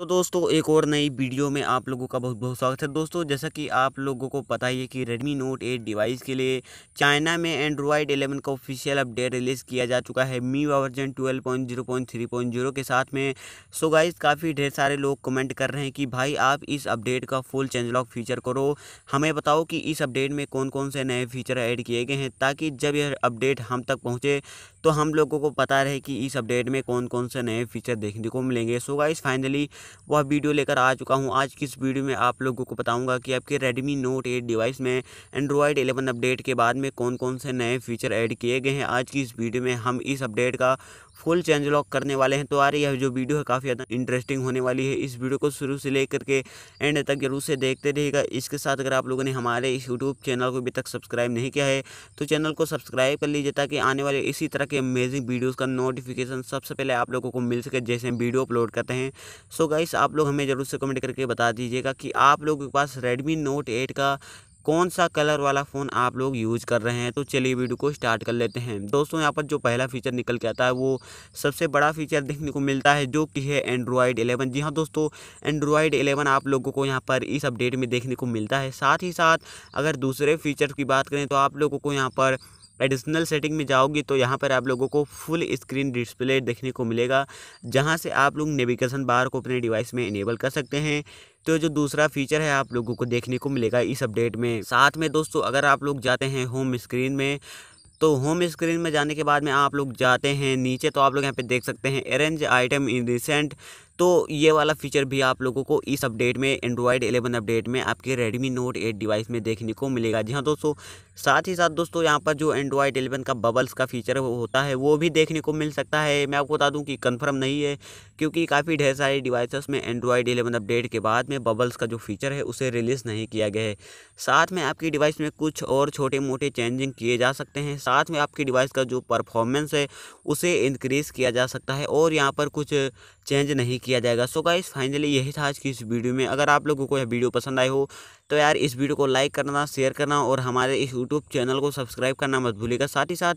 तो दोस्तों एक और नई वीडियो में आप लोगों का बहुत बहुत स्वागत है दोस्तों जैसा कि आप लोगों को पता ही है कि Redmi Note 8 डिवाइस के लिए चाइना में Android 11 का ऑफिशियल अपडेट रिलीज़ किया जा चुका है मी वर्जन 12.0.3.0 के साथ में सो गाइस काफ़ी ढेर सारे लोग कमेंट कर रहे हैं कि भाई आप इस अपडेट का फुल चेंज लॉक फीचर करो हमें बताओ कि इस अपडेट में कौन कौन से नए फीचर ऐड किए गए हैं ताकि जब यह अपडेट हम तक पहुँचे तो हम लोगों को पता रहे कि इस अपडेट में कौन कौन से नए फीचर देखने को मिलेंगे सो गाइज़ फाइनली वह वीडियो लेकर आ चुका हूँ आज की इस वीडियो में आप लोगों को बताऊँगा कि आपके रेडमी नोट एट डिवाइस में एंड्रॉयड एलेवन अपडेट के बाद में कौन कौन से नए फीचर ऐड किए गए हैं आज की इस वीडियो में हम इस अपडेट का फुल चेंज लॉक करने वाले हैं तो आ रही है जो वीडियो है काफ़ी ज़्यादा इंटरेस्टिंग होने वाली है इस वीडियो को शुरू से लेकर के एंड तक जरूर से देखते रहिएगा इसके साथ अगर आप लोगों ने हमारे इस यूट्यूब चैनल को अभी तक सब्सक्राइब नहीं किया है तो चैनल को सब्सक्राइब कर लीजिए ताकि आने वाले इसी तरह के अमेजिंग वीडियोज़ का नोटिफिकेशन सबसे पहले आप लोगों को मिल सके जैसे हम वीडियो अपलोड करते हैं सो गाइस आप लोग हमें ज़रूर से कमेंट करके बता दीजिएगा कि आप लोगों के पास रेडमी नोट एट का कौन सा कलर वाला फ़ोन आप लोग यूज़ कर रहे हैं तो चलिए वीडियो को स्टार्ट कर लेते हैं दोस्तों यहाँ पर जो पहला फीचर निकल के आता है वो सबसे बड़ा फीचर देखने को मिलता है जो कि है एंड्रॉयड 11 जी हाँ दोस्तों एंड्रॉयड 11 आप लोगों को यहाँ पर इस अपडेट में देखने को मिलता है साथ ही साथ अगर दूसरे फीचर की बात करें तो आप लोगों को यहाँ पर एडिशनल सेटिंग में जाओगी तो यहाँ पर आप लोगों को फुल स्क्रीन डिस्प्ले देखने को मिलेगा जहाँ से आप लोग नेविगेशन बार को अपने डिवाइस में इनेबल कर सकते हैं तो जो दूसरा फीचर है आप लोगों को देखने को मिलेगा इस अपडेट में साथ में दोस्तों अगर आप लोग जाते हैं होम स्क्रीन में तो होम स्क्रीन में जाने के बाद में आप लोग जाते हैं नीचे तो आप लोग यहाँ पे देख सकते हैं अरेंज आइटम इन रिसेंट तो ये वाला फीचर भी आप लोगों को इस अपडेट में एंड्रॉयड 11 अपडेट में आपके रेडमी नोट 8 डिवाइस में देखने को मिलेगा जी हाँ दोस्तों साथ ही साथ दोस्तों यहाँ पर जो एंड्रॉयड एलेवन का बबल्स का फीचर होता है वो भी देखने को मिल सकता है मैं आपको बता दूँ कि कन्फर्म नहीं है क्योंकि काफ़ी ढेर सारे डिवाइसेस में एंड्रॉयड एलेवन अपडेट के बाद में बबल्स का जो फीचर है उसे रिलीज़ नहीं किया गया है साथ में आपकी डिवाइस में कुछ और छोटे मोटे चेंजिंग किए जा सकते हैं साथ में आपकी डिवाइस का जो परफॉर्मेंस है उसे इंक्रीज़ किया जा सकता है और यहाँ पर कुछ चेंज नहीं किया जाएगा सो गाइस फाइनली यही था आज की इस वीडियो में अगर आप लोगों को यह वीडियो पसंद आई हो तो यार इस वीडियो को लाइक करना शेयर करना और हमारे इस यूट्यूब चैनल को सब्सक्राइब करना मत भूलिएगा साथ ही साथ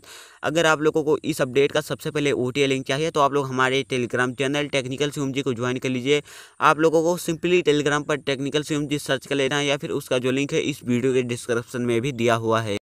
अगर आप लोगों को इस अपडेट का सबसे पहले ओ लिंक चाहिए तो आप लोग हमारे Telegram channel technical CM ji को ज्वाइन कर लीजिए आप लोगों को सिंपली टेलीग्राम पर टेक्निकल सीएम जी सर्च कर लेना है या फिर उसका जो लिंक है इस वीडियो के डिस्क्रिप्शन में भी दिया हुआ है